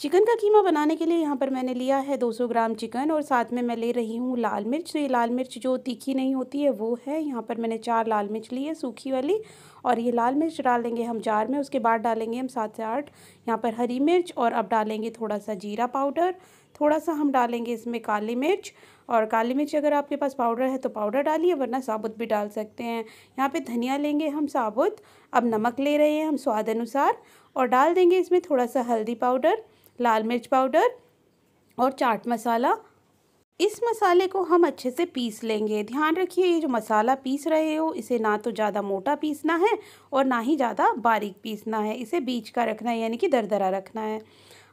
chicken का कीमा बनाने के लिए यहाँ पर मैंने लिया है 200 ग्राम चिकन और साथ में मैं ले रही हूँ लाल मिर्च तो ये लाल मिर्च जो तीखी नहीं होती है वो है यहाँ पर मैंने चार लाल मिर्च ली है सूखी वाली और ये लाल मिर्च डाल देंगे हम जार में उसके बाद डालेंगे हम सात से आठ यहाँ पर हरी मिर्च और अब डालेंगे थोड़ा सा जीरा पाउडर थोड़ा सा हम डालेंगे इसमें काली मिर्च और काली मिर्च अगर आपके पास पाउडर है तो पाउडर डालिए वरना साबुत भी डाल सकते हैं यहाँ पे धनिया लेंगे हम साबुत अब नमक ले रहे हैं हम स्वाद अनुसार और डाल देंगे इसमें थोड़ा सा हल्दी पाउडर लाल मिर्च पाउडर और चाट मसाला इस मसाले को हम अच्छे से पीस लेंगे ध्यान रखिए ये जो मसाला पीस रहे हो इसे ना तो ज़्यादा मोटा पीसना है और ना ही ज़्यादा बारीक पीसना है इसे बीच का रखना है यानी कि दरदरा रखना है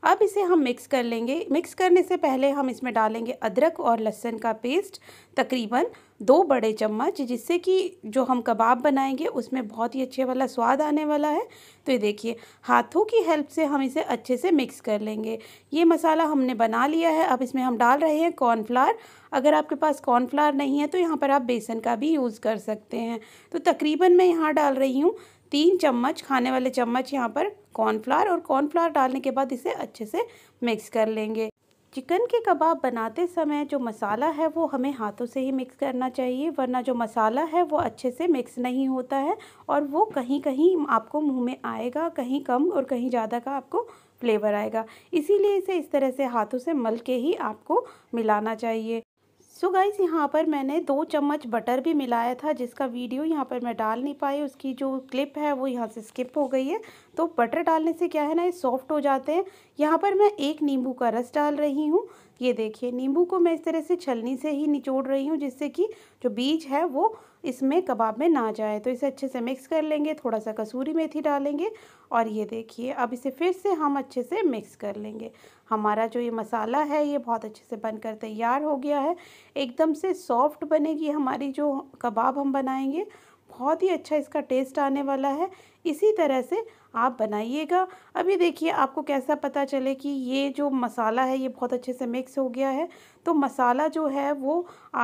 अब इसे हम मिक्स कर लेंगे मिक्स करने से पहले हम इसमें डालेंगे अदरक और लहसुन का पेस्ट तकरीबन दो बड़े चम्मच जिससे कि जो हम कबाब बनाएंगे उसमें बहुत ही अच्छे वाला स्वाद आने वाला है तो ये देखिए हाथों की हेल्प से हम इसे अच्छे से मिक्स कर लेंगे ये मसाला हमने बना लिया है अब इसमें हम डाल रहे हैं कॉर्नफ्लावर अगर आपके पास कॉर्नफ्लावर नहीं है तो यहाँ पर आप बेसन का भी यूज़ कर सकते हैं तो तकरीबन मैं यहाँ डाल रही हूँ तीन चम्मच खाने वाले चम्मच यहाँ पर कॉर्नफ्लावर और कॉर्नफ्लावर डालने के बाद इसे अच्छे से मिक्स कर लेंगे चिकन के कबाब बनाते समय जो मसाला है वो हमें हाथों से ही मिक्स करना चाहिए वरना जो मसाला है वो अच्छे से मिक्स नहीं होता है और वो कहीं कहीं आपको मुंह में आएगा कहीं कम और कहीं ज़्यादा का आपको फ्लेवर आएगा इसीलिए इसे इस तरह से हाथों से मल के ही आपको मिलाना चाहिए सो गाइज़ यहाँ पर मैंने दो चम्मच बटर भी मिलाया था जिसका वीडियो यहाँ पर मैं डाल नहीं पाई उसकी जो क्लिप है वो यहाँ से स्किप हो गई है तो बटर डालने से क्या है ना ये सॉफ्ट हो जाते हैं यहाँ पर मैं एक नींबू का रस डाल रही हूँ ये देखिए नींबू को मैं इस तरह से छलनी से ही निचोड़ रही हूँ जिससे कि जो बीज है वो इसमें कबाब में ना जाए तो इसे अच्छे से मिक्स कर लेंगे थोड़ा सा कसूरी मेथी डालेंगे और ये देखिए अब इसे फिर से हम अच्छे से मिक्स कर लेंगे हमारा जो ये मसाला है ये बहुत अच्छे से बनकर तैयार हो गया है एकदम से सॉफ्ट बनेगी हमारी जो कबाब हम बनाएंगे बहुत ही अच्छा इसका टेस्ट आने वाला है इसी तरह से आप बनाइएगा अभी देखिए आपको कैसा पता चले कि ये जो मसाला है ये बहुत अच्छे से मिक्स हो गया है तो मसाला जो है वो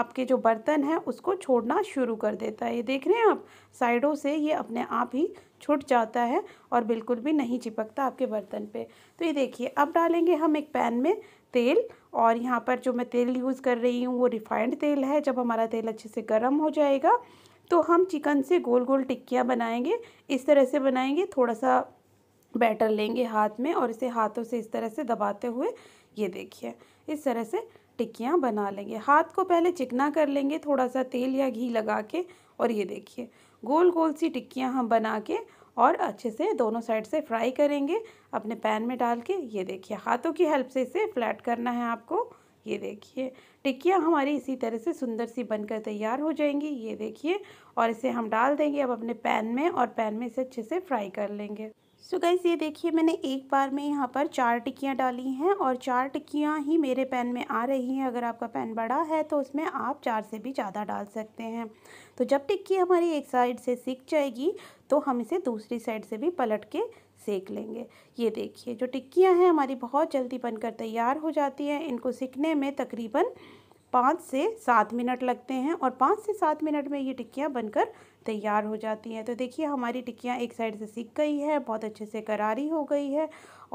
आपके जो बर्तन है उसको छोड़ना शुरू कर देता है ये देख रहे हैं आप साइडों से ये अपने आप ही छुट जाता है और बिल्कुल भी नहीं चिपकता आपके बर्तन पे तो ये देखिए अब डालेंगे हम एक पैन में तेल और यहाँ पर जो मैं तेल यूज़ कर रही हूँ वो रिफाइंड तेल है जब हमारा तेल अच्छे से गर्म हो जाएगा तो हम चिकन से गोल गोल टिक्कियाँ बनाएंगे इस तरह से बनाएंगे थोड़ा सा बैटर लेंगे हाथ में और इसे हाथों से इस तरह से दबाते हुए ये देखिए इस तरह से टिक्कियाँ बना लेंगे हाथ को पहले चिकना कर लेंगे थोड़ा सा तेल या घी लगा के और ये देखिए गोल गोल सी टिक्कियाँ हम बना के और अच्छे से दोनों साइड से फ्राई करेंगे अपने पैन में डाल के ये देखिए हाथों की हेल्प से इसे फ्लैट करना है आपको ये देखिए टिक्कियाँ हमारी इसी तरह से सुंदर सी बनकर तैयार हो जाएंगी ये देखिए और इसे हम डाल देंगे अब अपने पैन में और पैन में इसे अच्छे से फ्राई कर लेंगे सो so गैस ये देखिए मैंने एक बार में यहाँ पर चार टिक्कियाँ डाली हैं और चार टिक्कियाँ ही मेरे पैन में आ रही हैं अगर आपका पैन बड़ा है तो उसमें आप चार से भी ज़्यादा डाल सकते हैं तो जब टिक्की हमारी एक साइड से सीख जाएगी तो हम इसे दूसरी साइड से भी पलट के सेक लेंगे ये देखिए जो टिक्कियाँ हैं हमारी बहुत जल्दी बनकर तैयार हो जाती हैं इनको सीखने में तकरीबन पाँच से सात मिनट लगते हैं और पाँच से सात मिनट में ये टिक्कियाँ बनकर तैयार हो जाती हैं तो देखिए हमारी टिक्कियाँ एक साइड से सीख गई है बहुत अच्छे से करारी हो गई है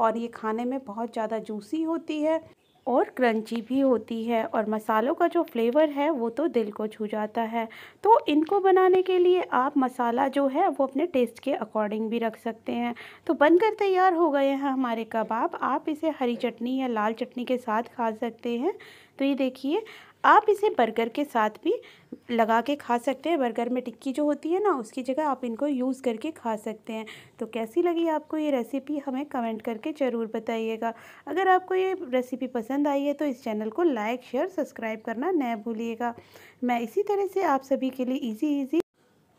और ये खाने में बहुत ज़्यादा जूसी होती है और क्रंची भी होती है और मसालों का जो फ्लेवर है वो तो दिल को छू जाता है तो इनको बनाने के लिए आप मसाला जो है वो अपने टेस्ट के अकॉर्डिंग भी रख सकते हैं तो बनकर तैयार हो गए हैं हमारे कबाब आप इसे हरी चटनी या लाल चटनी के साथ खा सकते हैं तो ये देखिए आप इसे बर्गर के साथ भी लगा के खा सकते हैं बर्गर में टिक्की जो होती है ना उसकी जगह आप इनको यूज़ करके खा सकते हैं तो कैसी लगी आपको ये रेसिपी हमें कमेंट करके ज़रूर बताइएगा अगर आपको ये रेसिपी पसंद आई है तो इस चैनल को लाइक शेयर सब्सक्राइब करना न भूलिएगा मैं इसी तरह से आप सभी के लिए ईजी ईजी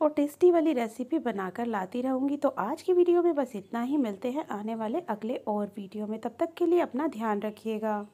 और टेस्टी वाली रेसिपी बनाकर लाती रहूँगी तो आज की वीडियो में बस इतना ही मिलते हैं आने वाले अगले और वीडियो में तब तक के लिए अपना ध्यान रखिएगा